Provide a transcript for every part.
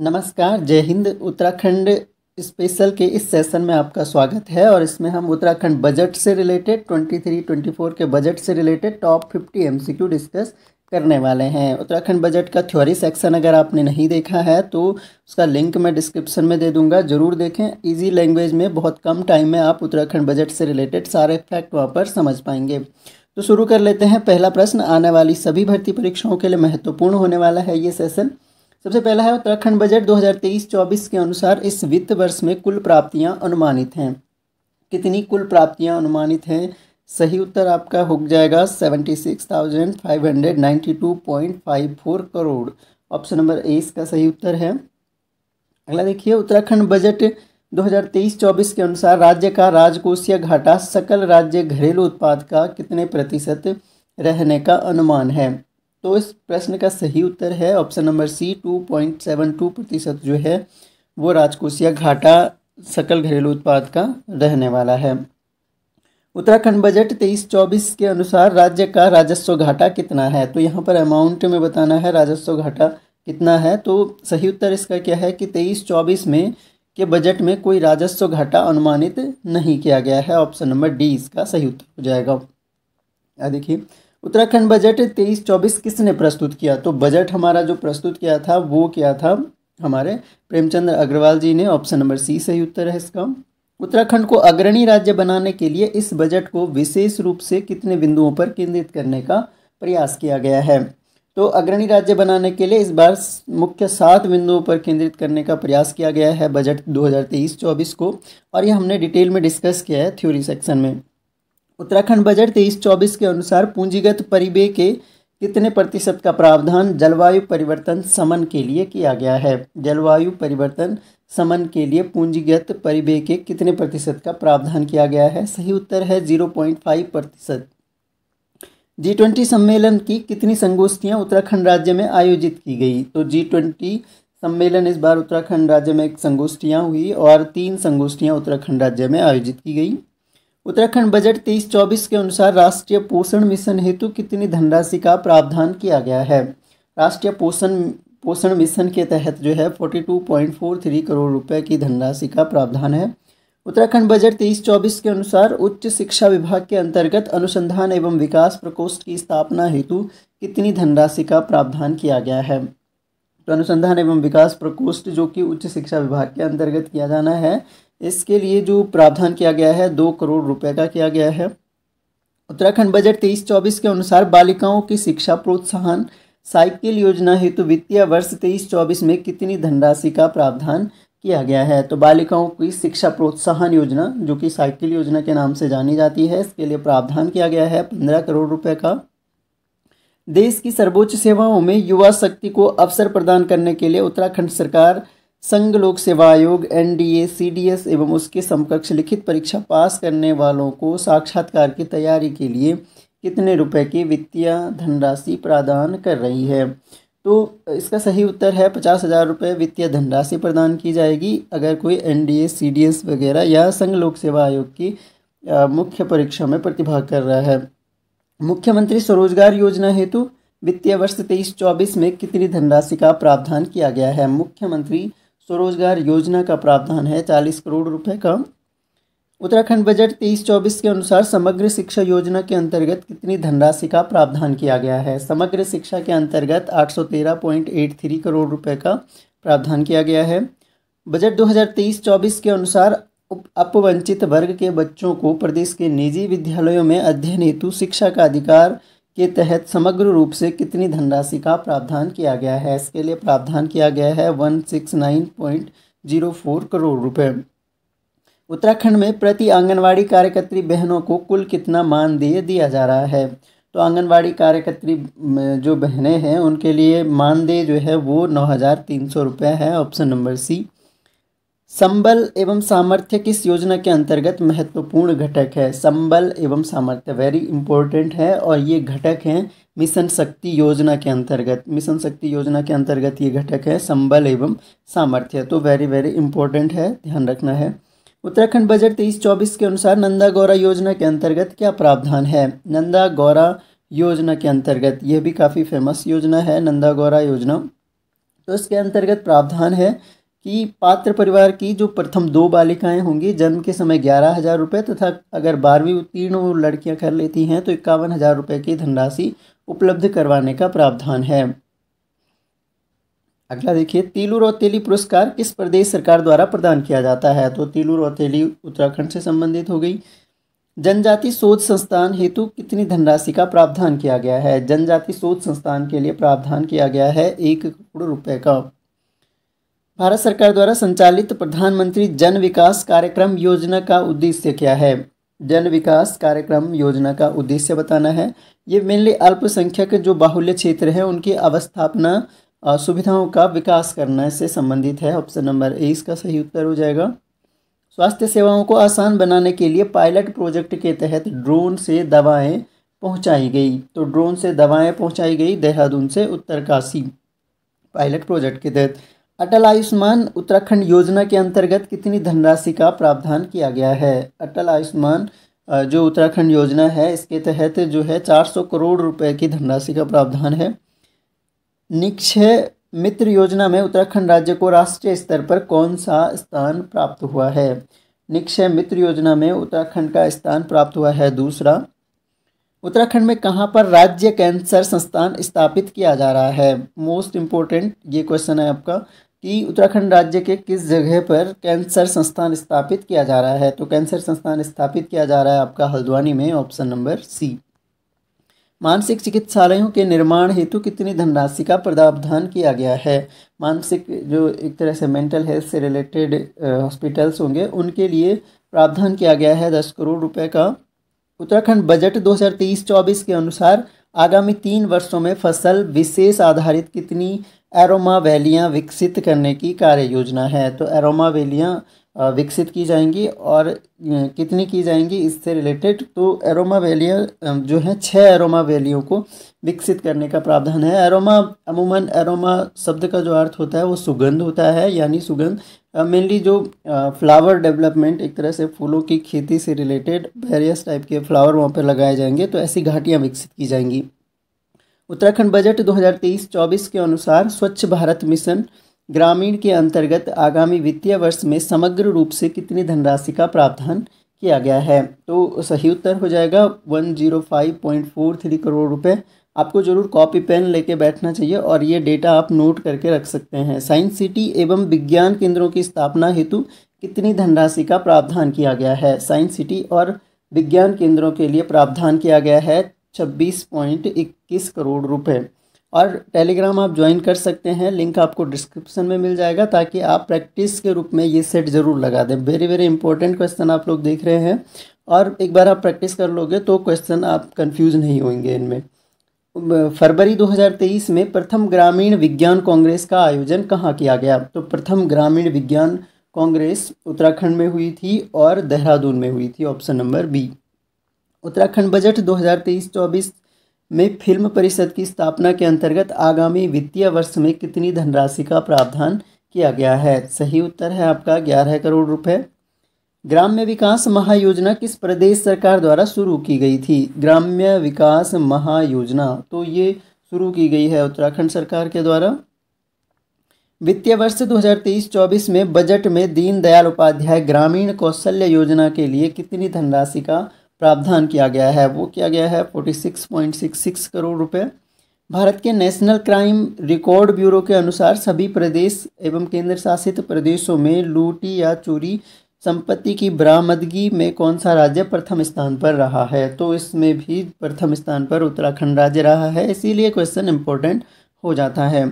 नमस्कार जय हिंद उत्तराखंड स्पेशल के इस सेशन में आपका स्वागत है और इसमें हम उत्तराखंड बजट से रिलेटेड 23 24 के बजट से रिलेटेड टॉप 50 एमसीक्यू डिस्कस करने वाले हैं उत्तराखंड बजट का थ्योरी सेक्शन अगर आपने नहीं देखा है तो उसका लिंक मैं डिस्क्रिप्शन में दे दूंगा ज़रूर देखें इजी लैंग्वेज में बहुत कम टाइम में आप उत्तराखंड बजट से रिलेटेड सारे फैक्ट वहाँ पर समझ पाएंगे तो शुरू कर लेते हैं पहला प्रश्न आने वाली सभी भर्ती परीक्षाओं के लिए महत्वपूर्ण होने वाला है ये सेशन सबसे पहला है उत्तराखंड बजट 2023-24 के अनुसार इस वित्त वर्ष में कुल प्राप्तियां अनुमानित हैं कितनी कुल प्राप्तियां अनुमानित हैं सही उत्तर आपका हो जाएगा 76,592.54 करोड़ ऑप्शन नंबर ए इसका सही उत्तर है अगला देखिए उत्तराखंड बजट 2023-24 के अनुसार राज्य का राजकोषीय घाटा सकल राज्य घरेलू उत्पाद का कितने प्रतिशत रहने का अनुमान है तो इस प्रश्न का सही उत्तर है option number C two point seven two प्रतिशत जो है वो राजकोषीय घाटा सकल घरेलू उत्पाद का रहने वाला है उत्तराखंड बजट तेईस चौबीस के अनुसार राज्य का राजस्व घाटा कितना है तो यहाँ पर अमाउंट में बताना है राजस्व घाटा कितना है तो सही उत्तर इसका क्या है कि तेईस चौबीस में के बजट में कोई राजस्व घाटा अनुमानित नहीं किया गया है ऑप्शन नंबर डी इसका सही उत्तर हो जाएगा देखिए उत्तराखंड बजट तेईस चौबीस किसने प्रस्तुत किया तो बजट हमारा जो प्रस्तुत किया था वो क्या था हमारे प्रेमचंद्र अग्रवाल जी ने ऑप्शन नंबर सी सही उत्तर है इसका उत्तराखंड को अग्रणी राज्य बनाने के लिए इस बजट को विशेष रूप से कितने बिंदुओं पर केंद्रित करने का प्रयास किया गया है तो अग्रणी राज्य बनाने के लिए इस बार मुख्य सात बिंदुओं पर केंद्रित करने का प्रयास किया गया है बजट 2023-24 को और ये हमने डिटेल में डिस्कस किया है थ्योरी सेक्शन में उत्तराखंड बजट तेईस चौबीस के अनुसार पूंजीगत परिव्यय के कितने प्रतिशत का प्रावधान जलवायु परिवर्तन समन के लिए किया गया है जलवायु परिवर्तन समन के लिए पूंजीगत परिव्यय के कितने प्रतिशत का प्रावधान किया गया है सही उत्तर है जीरो पॉइंट फाइव प्रतिशत जी ट्वेंटी सम्मेलन की कितनी संगोष्ठियाँ उत्तराखंड राज्य में आयोजित की गई तो जी ट्वेंटी सम्मेलन इस बार उत्तराखंड राज्य में एक संगोष्ठियाँ हुई और तीन संगोष्ठियाँ उत्तराखंड राज्य में आयोजित की गई उत्तराखंड बजट तेईस चौबीस के अनुसार राष्ट्रीय पोषण मिशन हेतु कितनी धनराशि का प्रावधान किया गया है राष्ट्रीय पोषण पोषण मिशन के तहत जो है forty two point four three crore रुपए की धनराशि का प्रावधान है उत्तराखंड बजट तेईस चौबीस के अनुसार उच्च शिक्षा विभाग के अंतर्गत अनुसंधान एवं विकास प्रकोष्ठ की स्थापना हेतु कितनी धनराशि का प्रावधान किया गया है तो अनुसंधान एवं विकास प्रकोष्ठ जो कि उच्च शिक्षा विभाग के अंतर्गत किया जाना है इसके लिए जो प्रावधान किया गया है दो करोड़ रुपए का किया गया है उत्तराखंड बजट तेईस चौबीस के अनुसार बालिकाओं की शिक्षा प्रोत्साहन साइकिल योजना हेतु तो वित्तीय वर्ष तेईस चौबीस में कितनी धनराशि का प्रावधान किया गया है तो बालिकाओं की शिक्षा प्रोत्साहन योजना जो कि साइकिल योजना के नाम से जानी जाती है इसके लिए प्रावधान किया गया है पंद्रह करोड़ रुपये का देश की सर्वोच्च सेवाओं में युवा शक्ति को अवसर प्रदान करने के लिए उत्तराखंड सरकार संघ लोक सेवा आयोग एन डी एवं उसके समकक्ष लिखित परीक्षा पास करने वालों को साक्षात्कार की तैयारी के लिए कितने रुपए की वित्तीय धनराशि प्रदान कर रही है तो इसका सही उत्तर है पचास हज़ार रुपये वित्तीय धनराशि प्रदान की जाएगी अगर कोई एन डी वगैरह या संघ लोक सेवा आयोग की मुख्य परीक्षा में प्रतिभाग कर रहा है मुख्यमंत्री स्वरोजगार योजना हेतु वित्तीय वर्ष तेईस चौबीस में कितनी धनराशि का प्रावधान किया गया है मुख्यमंत्री स्वरोजगार योजना का प्रावधान है चालीस करोड़ रुपए का उत्तराखंड बजट तेईस चौबीस के अनुसार समग्र शिक्षा योजना के अंतर्गत कितनी धनराशि का प्रावधान किया गया है समग्र शिक्षा के अंतर्गत थ्री करोड़ रुपए का प्रावधान किया गया है बजट 2023-24 के अनुसार अपवंचित वर्ग के बच्चों को प्रदेश के निजी विद्यालयों में अध्ययन हेतु शिक्षा का अधिकार के तहत समग्र रूप से कितनी धनराशि का प्रावधान किया गया है इसके लिए प्रावधान किया गया है one six nine point zero four crore रुपए उत्तराखंड में प्रति आंगनवाड़ी कार्यकर्त्री बहनों को कुल कितना मानदेय दिया जा रहा है तो आंगनवाड़ी कार्यकर्त्री जो बहनें हैं उनके लिए मानदेय जो है वो नौ हज़ार तीन सौ रुपये है ऑप्शन नंबर सी संबल एवं सामर्थ्य किस योजना के अंतर्गत महत्वपूर्ण घटक है संबल एवं सामर्थ्य वेरी इंपॉर्टेंट है और ये घटक हैं मिशन शक्ति योजना के अंतर्गत मिशन शक्ति योजना के अंतर्गत ये घटक है संबल एवं सामर्थ्य तो वेरी वेरी इंपॉर्टेंट है ध्यान रखना है उत्तराखंड बजट तेईस चौबीस के अनुसार नंदा गौरा योजना के अंतर्गत क्या प्रावधान है नंदा गौरा योजना के अंतर्गत यह भी काफ़ी फेमस योजना है नंदा गौरा योजना तो इसके अंतर्गत प्रावधान है कि पात्र परिवार की जो प्रथम दो बालिकाएं होंगी जन्म के समय ग्यारह हज़ार रुपये तथा अगर बारहवीं उत्तीर्ण लड़कियां कर लेती हैं तो इक्यावन हज़ार रुपये की धनराशि उपलब्ध करवाने का प्रावधान है अगला देखिए तिलू रौतेली पुरस्कार किस प्रदेश सरकार द्वारा प्रदान किया जाता है तो तिलू रौतेली उत्तराखंड से संबंधित हो गई जनजाति शोध संस्थान हेतु कितनी धनराशि का प्रावधान किया गया है जनजाति शोध संस्थान के लिए प्रावधान किया गया है एक करोड़ रुपये का भारत सरकार द्वारा संचालित प्रधानमंत्री जन विकास कार्यक्रम योजना का उद्देश्य क्या है जन विकास कार्यक्रम योजना का उद्देश्य बताना है ये मेनली अल्पसंख्यक जो बाहुल्य क्षेत्र हैं उनकी अवस्थापना सुविधाओं का विकास करना से संबंधित है ऑप्शन नंबर ए इसका सही उत्तर हो जाएगा स्वास्थ्य सेवाओं को आसान बनाने के लिए पायलट प्रोजेक्ट के तहत ड्रोन से दवाएं पहुंचाई गई तो ड्रोन से दवाएं पहुंचाई गई देहरादून से उत्तरकाशी पायलट प्रोजेक्ट के तहत अटल आयुष्मान उत्तराखंड योजना के अंतर्गत कितनी धनराशि का प्रावधान किया गया है अटल आयुष्मान जो उत्तराखंड योजना है इसके तहत जो है 400 करोड़ रुपए की धनराशि का प्रावधान है निक्षय मित्र योजना में उत्तराखंड राज्य को राष्ट्रीय स्तर पर कौन सा स्थान प्राप्त हुआ है निक्षय मित्र योजना में उत्तराखंड का स्थान प्राप्त हुआ है दूसरा उत्तराखंड में कहाँ पर राज्य कैंसर संस्थान स्थापित किया जा रहा है मोस्ट इम्पोर्टेंट ये क्वेश्चन है आपका कि उत्तराखंड राज्य के किस जगह पर कैंसर संस्थान स्थापित किया जा रहा है तो कैंसर संस्थान स्थापित किया जा रहा है आपका हल्द्वानी में ऑप्शन नंबर सी मानसिक चिकित्सालयों के निर्माण हेतु कितनी धनराशि का प्रावधान किया गया है मानसिक जो एक तरह से मेंटल हेल्थ से रिलेटेड हॉस्पिटल्स होंगे उनके लिए प्रावधान किया गया है दस करोड़ रुपए का उत्तराखंड बजट 2023-24 के अनुसार आगामी तीन वर्षों में फसल विशेष आधारित कितनी एरोमा वैलियाँ विकसित करने की कार्य योजना है तो एरोमा वैलियाँ विकसित की जाएंगी और कितनी की जाएंगी इससे रिलेटेड तो एरोमा वैलियाँ जो हैं छः एरोमा वैलियों को विकसित करने का प्रावधान है एरोमा अमूमन एरोमा शब्द का जो अर्थ होता है वो सुगंध होता है यानी सुगंध मेनली uh, जो फ्लावर uh, डेवलपमेंट एक तरह से फूलों की खेती से रिलेटेड वेरियस टाइप के फ्लावर वहाँ पर लगाए जाएंगे तो ऐसी घाटियाँ विकसित की जाएंगी उत्तराखंड बजट 2023-24 के अनुसार स्वच्छ भारत मिशन ग्रामीण के अंतर्गत आगामी वित्तीय वर्ष में समग्र रूप से कितनी धनराशि का प्रावधान किया गया है तो सही उत्तर हो जाएगा 105.43 करोड़ रुपए आपको ज़रूर कॉपी पेन लेके बैठना चाहिए और ये डेटा आप नोट करके रख सकते हैं साइंस सिटी एवं विज्ञान केंद्रों की स्थापना हेतु कितनी धनराशि का प्रावधान किया गया है साइंस सिटी और विज्ञान केंद्रों के लिए प्रावधान किया गया है छब्बीस पॉइंट इक्कीस करोड़ रुपये और टेलीग्राम आप ज्वाइन कर सकते हैं लिंक आपको डिस्क्रिप्शन में मिल जाएगा ताकि आप प्रैक्टिस के रूप में ये सेट ज़रूर लगा दें वेरी वेरी इंपॉर्टेंट क्वेश्चन आप लोग देख रहे हैं और एक बार आप प्रैक्टिस कर लोगे तो क्वेश्चन आप कंफ्यूज नहीं होंगे इनमें फरवरी 2023 में प्रथम ग्रामीण विज्ञान कांग्रेस का आयोजन कहाँ किया गया तो प्रथम ग्रामीण विज्ञान कांग्रेस उत्तराखंड में हुई थी और देहरादून में हुई थी option number B Uttarakhand budget 2023-24 में फिल्म परिषद की स्थापना के अंतर्गत आगामी वित्तीय वर्ष में कितनी धनराशि का प्रावधान किया गया है सही उत्तर है आपका ग्यारह करोड़ रुपये ग्राम्य विकास महायोजना किस प्रदेश सरकार द्वारा शुरू की गई थी ग्राम्य विकास महायोजना तो ये शुरू की गई है उत्तराखंड सरकार के द्वारा वित्तीय वर्ष 2023-24 में बजट में दीनदयाल उपाध्याय ग्रामीण कौशल्य योजना के लिए कितनी धनराशि का प्रावधान किया गया है वो किया गया है 46.66 करोड़ रुपए भारत के नेशनल क्राइम रिकॉर्ड ब्यूरो के अनुसार सभी प्रदेश एवं केंद्र शासित प्रदेशों में लूटी या चोरी संपत्ति की बरामदगी में कौन सा राज्य प्रथम स्थान पर रहा है तो इसमें भी प्रथम स्थान पर उत्तराखंड राज्य रहा है इसीलिए क्वेश्चन इम्पोर्टेंट हो जाता है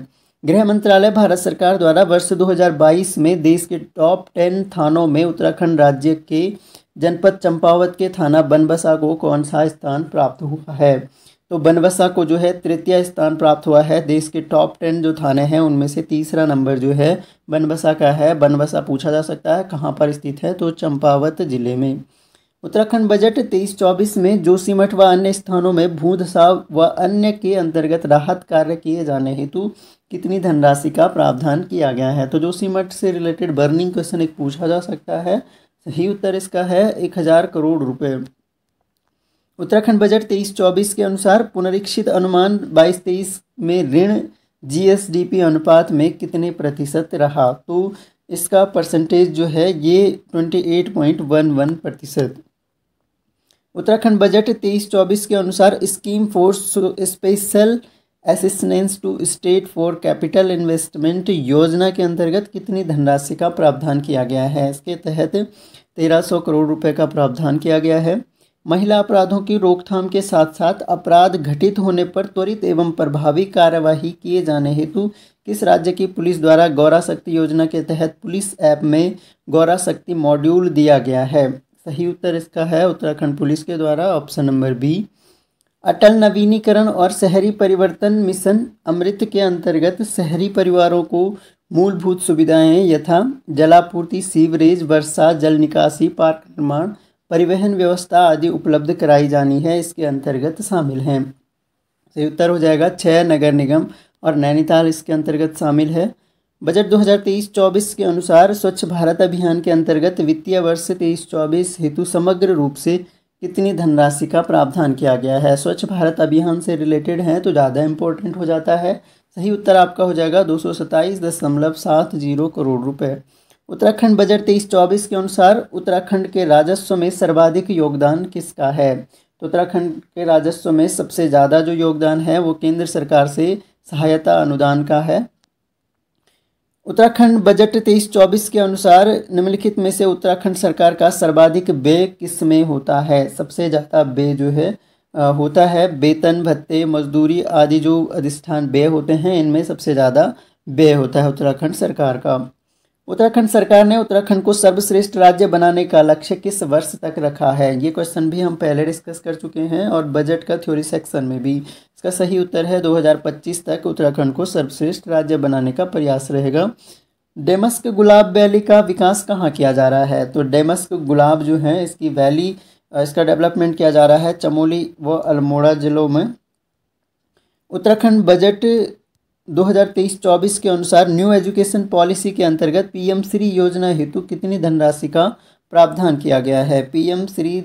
गृह मंत्रालय भारत सरकार द्वारा वर्ष 2022 में देश के टॉप टेन थानों में उत्तराखंड राज्य के जनपद चंपावत के थाना बनबसा को कौन सा स्थान प्राप्त हुआ है तो बनबसा को जो है तृतीय स्थान प्राप्त हुआ है देश के टॉप टेन जो थाने हैं उनमें से तीसरा नंबर जो है बनबसा का है बनबसा पूछा जा सकता है कहाँ पर स्थित है तो चंपावत जिले में उत्तराखंड बजट तेईस चौबीस में जोशीमठ व अन्य स्थानों में साव व अन्य के अंतर्गत राहत कार्य किए जाने हेतु कितनी धनराशि का प्रावधान किया गया है तो जोशीमठ से रिलेटेड बर्निंग क्वेश्चन एक पूछा जा सकता है सही उत्तर इसका है एक हज़ार करोड़ रुपये उत्तराखंड बजट तेईस चौबीस के अनुसार पुनरीक्षित अनुमान बाईस तेईस में ऋण जीएसडीपी अनुपात में कितने प्रतिशत रहा तो इसका परसेंटेज जो है ये twenty eight point one one प्रतिशत उत्तराखंड बजट तेईस चौबीस के अनुसार scheme for special assistance to state for capital investment योजना के अंतर्गत कितनी धनराशि का प्रावधान किया गया है इसके तहत तेरह सौ करोड़ रुपए का प्रावधान किया गया है महिला अपराधों की रोकथाम के साथ साथ अपराध घटित होने पर त्वरित एवं प्रभावी कार्यवाही किए जाने हेतु किस राज्य की पुलिस द्वारा गौरा शक्ति योजना के तहत पुलिस ऐप में गौरा शक्ति मॉड्यूल दिया गया है सही उत्तर इसका है उत्तराखंड पुलिस के द्वारा ऑप्शन नंबर बी अटल नवीनीकरण और शहरी परिवर्तन मिशन अमृत के अंतर्गत शहरी परिवारों को मूलभूत सुविधाएं यथा जलापूर्ति सीवरेज वर्षा जल निकासी पार्क निर्माण परिवहन व्यवस्था आदि उपलब्ध कराई जानी है इसके अंतर्गत शामिल हैं सही उत्तर हो जाएगा छः नगर निगम और नैनीताल इसके अंतर्गत शामिल है बजट 2023-24 के अनुसार स्वच्छ भारत अभियान के अंतर्गत वित्तीय वर्ष तेईस चौबीस हेतु समग्र रूप से कितनी धनराशि का प्रावधान किया गया है स्वच्छ भारत अभियान से रिलेटेड हैं तो ज़्यादा इम्पोर्टेंट हो जाता है सही उत्तर आपका हो जाएगा दो करोड़ रुपये उत्तराखंड बजट तेईस चौबीस के अनुसार उत्तराखंड के राजस्व में सर्वाधिक योगदान किसका है तो उत्तराखंड के राजस्व में सबसे ज़्यादा जो योगदान है वो केंद्र सरकार से सहायता अनुदान का है उत्तराखंड बजट तेईस चौबीस के अनुसार निम्नलिखित में से उत्तराखंड सरकार का सर्वाधिक व्यय किस में होता है सबसे ज़्यादा व्यय जो है होता है वेतन भत्ते मजदूरी आदि जो अधिष्ठान व्यय होते हैं इनमें सबसे ज़्यादा व्यय होता है उत्तराखंड सरकार का उत्तराखंड सरकार ने उत्तराखंड को सर्वश्रेष्ठ राज्य बनाने का लक्ष्य किस वर्ष तक रखा है ये क्वेश्चन भी हम पहले डिस्कस कर चुके हैं और बजट का थ्योरी सेक्शन में भी इसका सही उत्तर है 2025 तक उत्तराखंड को सर्वश्रेष्ठ राज्य बनाने का प्रयास रहेगा डेमस्क गुलाब वैली का विकास कहाँ किया जा रहा है तो डेमस्क गुलाब जो है इसकी वैली इसका डेवलपमेंट किया जा रहा है चमोली व अल्मोड़ा ज़िलों में उत्तराखंड बजट 2023-24 के अनुसार न्यू एजुकेशन पॉलिसी के अंतर्गत पीएम श्री योजना हेतु कितनी धनराशि का प्रावधान किया गया है पीएम श्री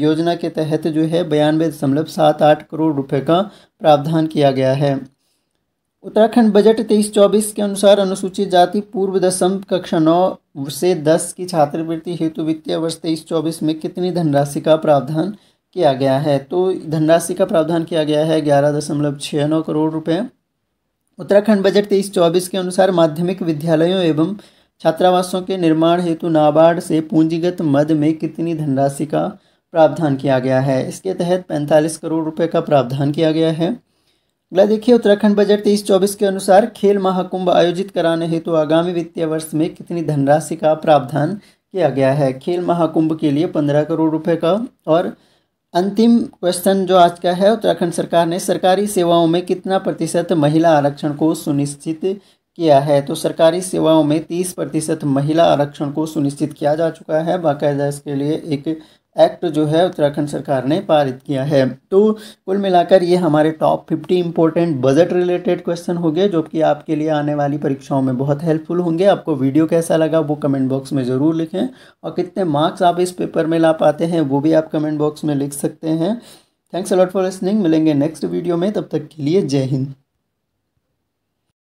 योजना के तहत जो है बयानवे दशमलव सात आठ करोड़ रुपए का प्रावधान किया गया है उत्तराखंड बजट तेईस चौबीस के अनुसार अनुसूचित जाति पूर्व दशम कक्षा नौ से दस की छात्रवृत्ति हेतु वित्तीय वर्ष तेईस चौबीस में कितनी धनराशि का प्रावधान किया गया है तो धनराशि का प्रावधान किया गया है ग्यारह दशमलव छः नौ करोड़ रुपये उत्तराखंड बजट तेईस चौबीस के अनुसार माध्यमिक विद्यालयों एवं छात्रावासों के निर्माण हेतु नाबार्ड से पूंजीगत मद में कितनी धनराशि का प्रावधान किया गया है इसके तहत पैंतालीस करोड़ रुपये का प्रावधान किया गया है अगला देखिए उत्तराखंड बजट तेईस चौबीस के अनुसार खेल महाकुंभ आयोजित कराने हेतु तो आगामी वित्तीय वर्ष में कितनी धनराशि का प्रावधान किया गया है खेल महाकुंभ के लिए पंद्रह करोड़ रुपये का और अंतिम क्वेश्चन जो आज का है उत्तराखंड सरकार ने सरकारी सेवाओं में कितना प्रतिशत महिला आरक्षण को सुनिश्चित किया है तो सरकारी सेवाओं में तीस प्रतिशत महिला आरक्षण को सुनिश्चित किया जा चुका है बाकायदा इसके लिए एक एक्ट जो है उत्तराखंड सरकार ने पारित किया है तो कुल मिलाकर ये हमारे top fifty important budget related question हो गए जो कि आपके लिए आने वाली परीक्षाओं में बहुत हेल्पफुल होंगे आपको वीडियो कैसा लगा वो कमेंट बॉक्स में ज़रूर लिखें और कितने मार्क्स आप इस पेपर में ला पाते हैं वो भी आप कमेंट बॉक्स में लिख सकते हैं थैंक्स अलॉट फॉर लिसनिंग मिलेंगे नेक्स्ट वीडियो में तब तक के लिए जय हिंद